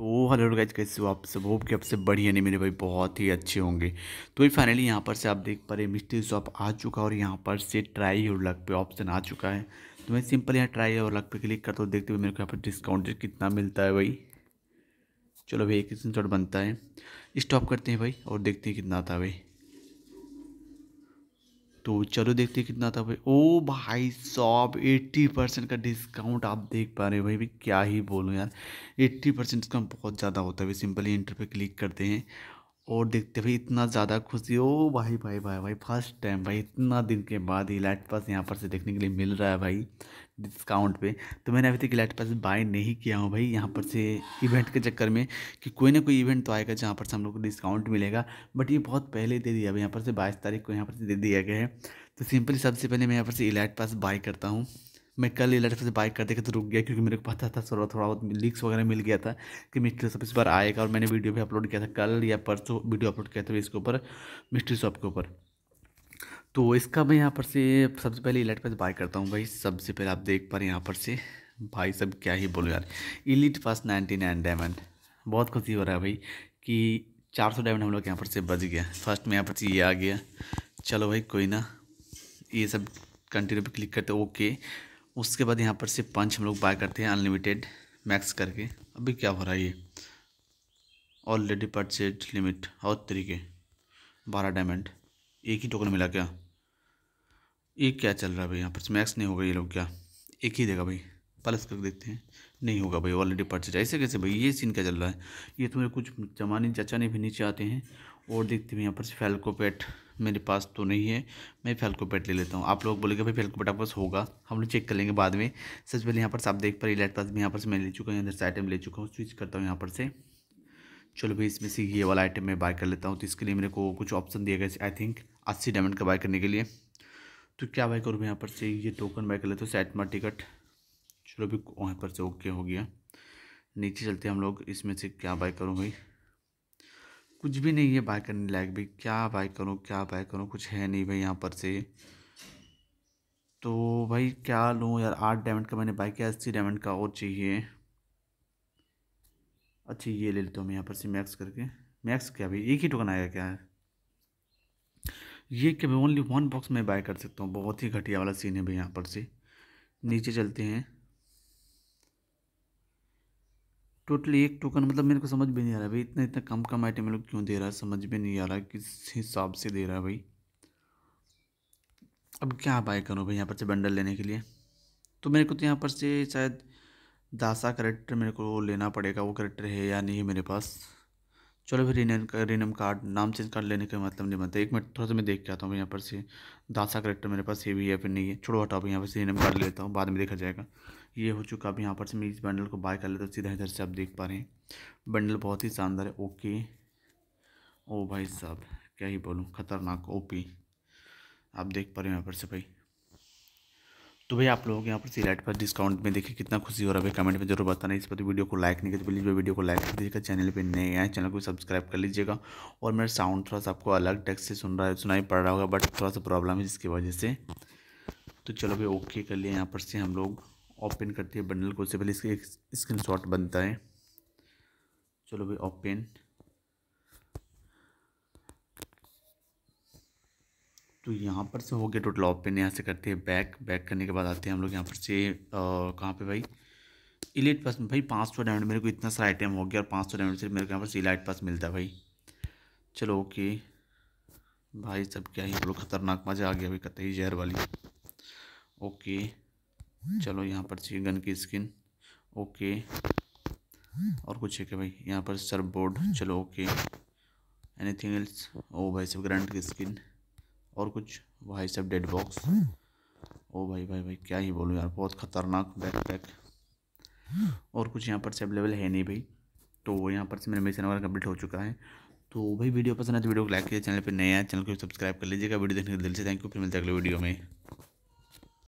तो hello guys कैसे हो आप सब होप कि आपसे बढ़िया नहीं मेरे भाई बहुत ही अच्छे होंगे तो ये फाइनली यहाँ पर से आप देख पा रहे मिस्ट्री शॉप आ चुका है और यहाँ पर से ट्राई और लक पे ऑप्शन आ चुका है तो मैं सिंपल यहाँ ट्राई और लक पे क्लिक करता हूँ देखते हुए मेरे को यहाँ पर डिस्काउंट कितना मिलता है भाई चलो भाई एक बनता है स्टॉप करते हैं भाई और देखते हैं कितना आता है भाई तो चलो देखते कितना था भाई ओ भाई सॉप एट्टी परसेंट का डिस्काउंट आप देख पा रहे हो भाई भाई क्या ही बोलूँ यार एट्टी परसेंट डिस्काउंट बहुत ज़्यादा होता है भाई सिंपली इंटर पे क्लिक करते हैं और देखते भाई इतना ज़्यादा खुशी ओ भाई भाई भाई भाई फर्स्ट टाइम भाई इतना दिन के बाद ही लाइट पास यहाँ पर से देखने के लिए मिल रहा है भाई डिस्काउंट पे तो मैंने अभी तक इलाइट पास बाय नहीं किया हूँ भाई यहाँ पर से इवेंट के चक्कर में कि कोई ना कोई इवेंट तो आएगा जहाँ पर से हम लोग को डिस्काउंट मिलेगा बट ये बहुत पहले दे दिया यहाँ पर से बाईस तारीख को यहाँ पर से दे दिया गया है तो सिंपली सबसे पहले मैं यहाँ पर से इलाइट पास बाय करता हूँ मैं कल इलाइट पास बाय कर देखा तो रुक गया क्योंकि मेरे को पता था थोड़ा थोड़ा बहुत लीक्स वगैरह मिल गया था कि मिस्ट्री शॉप इस बार आएगा और मैंने वीडियो भी अपलोड किया था कल या परसों वीडियो अपलोड किया था इसके ऊपर मिस्ट्री शॉप के ऊपर तो इसका मैं यहाँ पर से सबसे पहले इलेट पास बाय करता हूँ भाई सबसे पहले आप देख पा रहे हैं यहाँ पर से भाई सब क्या ही बोलो यार elite first ninety nine diamond बहुत खुशी हो रहा है भाई कि चार सौ डायमंड हम लोग यहाँ पर से बच गया फर्स्ट में यहाँ पर से ये आ गया चलो भाई कोई ना ये सब कंटिन्यू पर क्लिक करते ओके उसके बाद यहाँ पर से पंच हम लोग बाय करते हैं अनलिमिटेड मैक्स करके अभी क्या हो रहा है ये ऑलरेडी परचेज लिमिट और तरीके बारह डायमंड एक ही टोकन मिला क्या एक क्या चल रहा है भाई यहाँ पर स्मैक्स नहीं होगा ये लोग क्या एक ही देगा भाई प्लस करके देखते हैं नहीं होगा भाई ऑलरेडी पर्चेज ऐसे कैसे भाई ये सीन क्या चल रहा है ये तो मेरे कुछ जमाने चचा ने भी नीचे आते हैं और देखते हैं यहाँ पर फैल्कोपेट मेरे पास तो नहीं है मैं फैलकोपेट ले लेता हूँ आप लोग बोलेंगे भाई फैल्कोपेट आप पास होगा हम लोग चेक कर लेंगे बाद में सबसे पहले यहाँ पर आप देख पा रहे लेट पास यहाँ पर मैं ले चुका हूँ इधर से आइटम ले चुका हूँ स्विच करता हूँ यहाँ पर से चलो भाई इसमें से ये वाला आइटम मैं बाय कर लेता हूँ तो इसके लिए मेरे को कुछ ऑप्शन दिया गया आई थिंक अस्सी डायमंड का बाय करने के लिए तो क्या बाय करूँ मैं यहाँ पर से ये टोकन बाय कर लेता हूँ सैटमा टिकट चलो भी वहाँ पर से ओके हो गया नीचे चलते हम लोग इसमें से क्या बाय करूँ भाई कुछ भी नहीं है बाय करने लायक भाई क्या बाय करूँ क्या बाय करूँ कुछ है नहीं भाई यहाँ पर से तो भाई क्या लूँ यार आठ डायमंड का मैंने बाय किया अस्सी डायमंड का और चाहिए अच्छा ये ले लेता हूँ मैं यहाँ पर से मैक्स करके मैक्स क्या भाई एक ही टोकन आएगा क्या है ये क्या भाई ओनली वन बॉक्स में बाय कर सकता हूँ बहुत ही घटिया वाला सीन है भाई यहाँ पर से नीचे चलते हैं टोटली एक टोकन मतलब मेरे को समझ भी नहीं आ रहा भाई इतना इतना कम कम आइटम लोग क्यों दे रहा है समझ में नहीं आ रहा किस हिसाब से दे रहा है भाई अब क्या बाय करूँ भाई यहाँ पर से बंडल लेने के लिए तो मेरे को तो यहाँ पर से शायद दासा करेक्टर मेरे को लेना पड़ेगा वो करेक्टर है या नहीं मेरे पास चलो फिर रिनेम रिनेम कार्ड नाम चेंज कार्ड लेने का मतलब नहीं बनता एक मिनट थोड़ा सा मैं देख के आता हूँ यहाँ पर से दासा करेक्टर मेरे पास ये भी है फिर नहीं है छोड़ो हटाओ यहाँ पर से रिनेम कार्ड लेता हूँ बाद में देखा जाएगा ये हो चुका अभी यहाँ पर से मैं इस बंडल को बाय कर लेता हूँ सीधा इधर से आप देख पा रहे हैं बंडल बहुत ही शानदार है ओके ओ भाई साहब क्या ही बोलूँ खतरनाक ओपी आप देख पा रहे हो यहाँ पर से भाई तो भैया आप लोगों के यहाँ पर सी पर डिस्काउंट में देखिए कितना खुशी हो रहा है कमेंट में जरूर बताना इस पर तो वीडियो को लाइक नहीं किया प्लीज प्लीज़ वीडियो को लाइक कर दीजिएगा चैनल पर नए आए चैनल को सब्सक्राइब कर लीजिएगा और मेरा साउंड थोड़ा सा आपको अलग टेक्स से सुन रहा है सुनाई पड़ रहा होगा बट थोड़ा सा प्रॉब्लम है जिसकी वजह से तो चलो भाई ओके कर लिए यहाँ पर से हम लोग ओपन करते हैं बंडल को उससे पहले इसके स्क्रीन बनता है चलो भाई ओपन तो यहाँ पर से हो गया टोटल ओपन यहाँ से करते हैं बैक बैक करने के बाद आते हैं हम लोग यहाँ पर से कहाँ पे भाई इलाइट पास भाई पाँच सौ डायमंड मेरे को इतना सारा आइटम हो गया और पाँच सौ डायमंड सिर्फ मेरे को यहाँ पर इलाइट पास मिलता है भाई चलो ओके भाई सब क्या है बोलो खतरनाक मज़ा आ गया भाई कतई जहर वाली ओके चलो यहाँ पर चाहिए गन की स्किन ओके और कुछ है क्या भाई यहाँ पर सर बोर्ड चलो ओके एनीथिंग एल्स ओ भाई सब ग्रंट की स्किन और कुछ भाई सब डेड बॉक्स ओ भाई भाई भाई क्या ही बोलूँ यार बहुत ख़तरनाक बैकपैक और कुछ यहाँ पर से अवेलेबल है नहीं भाई तो यहाँ पर से मेरा मिशन वगैरह कम्प्लीट हो चुका है तो भाई वीडियो पसंद है तो वीडियो को लाइक कीजिए चैनल पर नया चैनल को सब्सक्राइब कर लीजिएगा वीडियो देखने के दिल से थैंक यू फिर मिलते हैं अगले वीडियो में